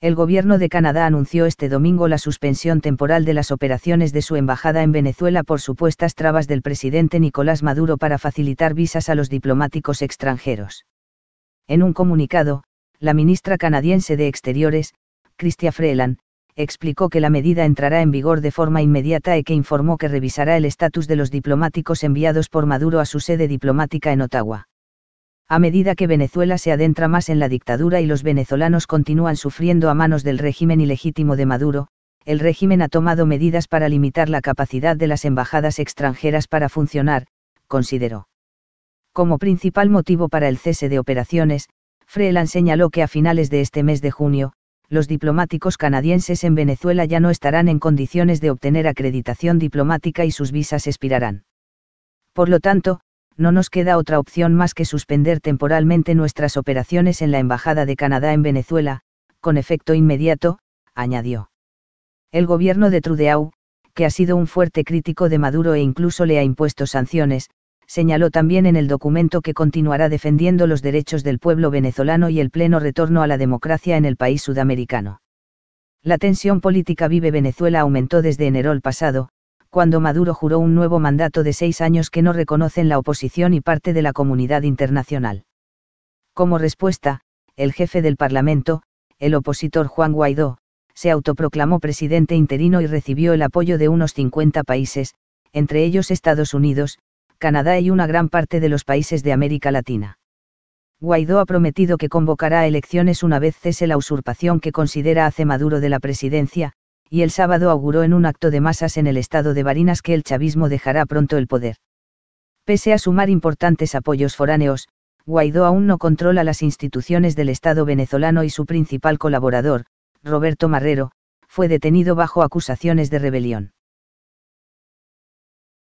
el gobierno de Canadá anunció este domingo la suspensión temporal de las operaciones de su embajada en Venezuela por supuestas trabas del presidente Nicolás Maduro para facilitar visas a los diplomáticos extranjeros. En un comunicado, la ministra canadiense de Exteriores, Chrystia Freeland, explicó que la medida entrará en vigor de forma inmediata y que informó que revisará el estatus de los diplomáticos enviados por Maduro a su sede diplomática en Ottawa a medida que Venezuela se adentra más en la dictadura y los venezolanos continúan sufriendo a manos del régimen ilegítimo de Maduro, el régimen ha tomado medidas para limitar la capacidad de las embajadas extranjeras para funcionar, consideró. Como principal motivo para el cese de operaciones, Freeland señaló que a finales de este mes de junio, los diplomáticos canadienses en Venezuela ya no estarán en condiciones de obtener acreditación diplomática y sus visas expirarán. Por lo tanto, no nos queda otra opción más que suspender temporalmente nuestras operaciones en la Embajada de Canadá en Venezuela, con efecto inmediato, añadió. El gobierno de Trudeau, que ha sido un fuerte crítico de Maduro e incluso le ha impuesto sanciones, señaló también en el documento que continuará defendiendo los derechos del pueblo venezolano y el pleno retorno a la democracia en el país sudamericano. La tensión política vive Venezuela aumentó desde enero el pasado, cuando Maduro juró un nuevo mandato de seis años que no reconocen la oposición y parte de la comunidad internacional. Como respuesta, el jefe del Parlamento, el opositor Juan Guaidó, se autoproclamó presidente interino y recibió el apoyo de unos 50 países, entre ellos Estados Unidos, Canadá y una gran parte de los países de América Latina. Guaidó ha prometido que convocará elecciones una vez cese la usurpación que considera hace Maduro de la presidencia, y el sábado auguró en un acto de masas en el estado de Barinas que el chavismo dejará pronto el poder. Pese a sumar importantes apoyos foráneos, Guaidó aún no controla las instituciones del Estado venezolano y su principal colaborador, Roberto Marrero, fue detenido bajo acusaciones de rebelión.